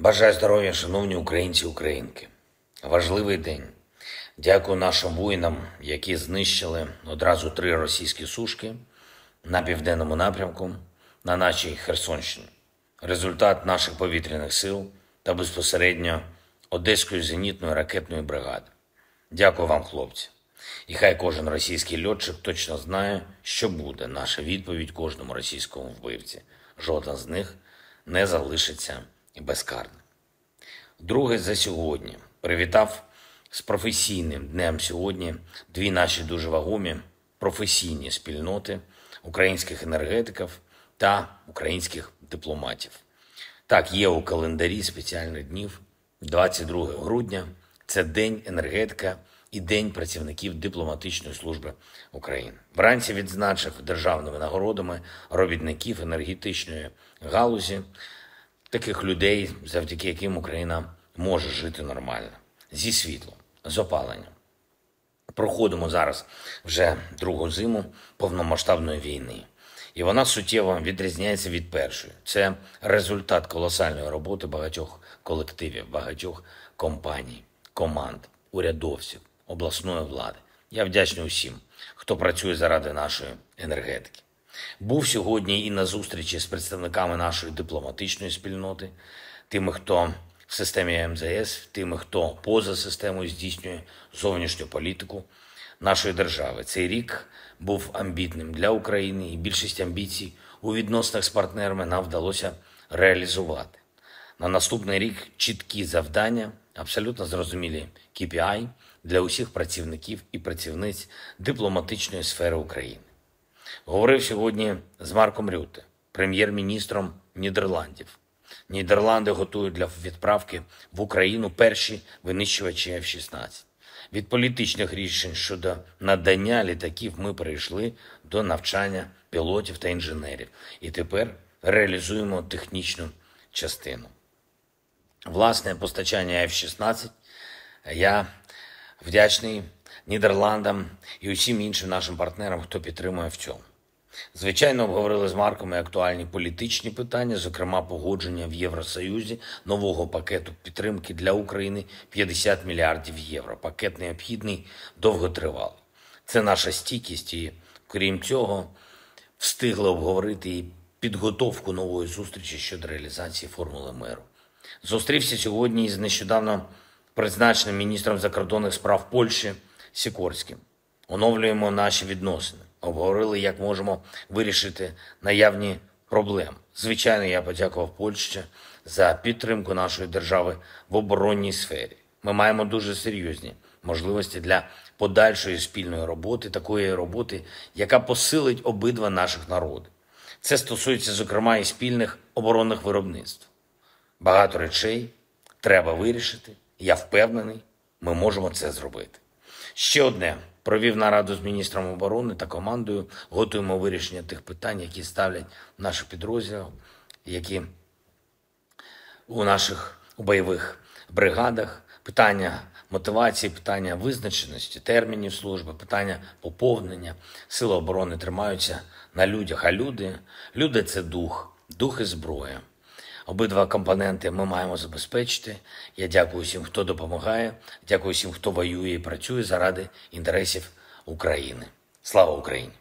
Бажаю здоров'я, шановні українці українки. Важливий день. Дякую нашим воїнам, які знищили одразу три російські сушки на південному напрямку на нашій Херсонщині. Результат наших повітряних сил та безпосередньо Одеської зенітної ракетної бригади. Дякую вам, хлопці. І хай кожен російський льотчик точно знає, що буде наша відповідь кожному російському вбивці. Жодна з них не залишиться і безкарним. Друге за сьогодні привітав з професійним днем сьогодні дві наші дуже вагомі професійні спільноти українських енергетиків та українських дипломатів. Так, є у календарі спеціальних днів 22 грудня. Це День енергетика і День працівників дипломатичної служби України. Вранці відзначив державними нагородами робітників енергетичної галузі таких людей, завдяки яким Україна може жити нормально зі світлом, з опаленням. Проходимо зараз вже другу зиму повномасштабної війни, і вона суттєво відрізняється від першої. Це результат колосальної роботи багатьох колективів, багатьох компаній, команд, урядовців, обласної влади. Я вдячний усім, хто працює заради нашої енергетики. Був сьогодні і на зустрічі з представниками нашої дипломатичної спільноти, тими, хто в системі МЗС, тими, хто поза системою здійснює зовнішню політику нашої держави. Цей рік був амбітним для України, і більшість амбіцій у відносинах з партнерами нам вдалося реалізувати. На наступний рік чіткі завдання, абсолютно зрозумілі KPI для усіх працівників і працівниць дипломатичної сфери України. Говорив сьогодні з Марком Рюте, прем'єр-міністром Нідерландів. Нідерланди готують для відправки в Україну перші винищувачі F-16. Від політичних рішень щодо надання літаків ми перейшли до навчання пілотів та інженерів і тепер реалізуємо технічну частину. Власне постачання F-16 я вдячний. Нідерландам і усім іншим нашим партнерам, хто підтримує в цьому. Звичайно, обговорили з Марками актуальні політичні питання, зокрема погодження в Євросоюзі нового пакету підтримки для України 50 мільярдів євро. Пакет необхідний довготривалий. Це наша стійкість, і крім цього, встигли обговорити і підготовку нової зустрічі щодо реалізації формули миру. Зустрівся сьогодні із нещодавно призначеним міністром закордонних справ Польщі. Сікорським. Оновлюємо наші відносини. Обговорили, як можемо вирішити наявні проблеми. Звичайно, я подякував Польщі за підтримку нашої держави в оборонній сфері. Ми маємо дуже серйозні можливості для подальшої спільної роботи, такої роботи, яка посилить обидва наших народи. Це стосується, зокрема, і спільних оборонних виробництв. Багато речей треба вирішити. Я впевнений, ми можемо це зробити. Ще одне провів нараду з міністром оборони та командою. Готуємо вирішення тих питань, які ставлять наші підрозділи, які у наших у бойових бригадах. Питання мотивації, питання визначеності, термінів служби, питання поповнення. Сили оборони тримаються на людях. А люди, люди це дух, дух і зброя. Обидва компоненти ми маємо забезпечити. Я дякую всім, хто допомагає. Дякую всім, хто воює і працює заради інтересів України. Слава Україні!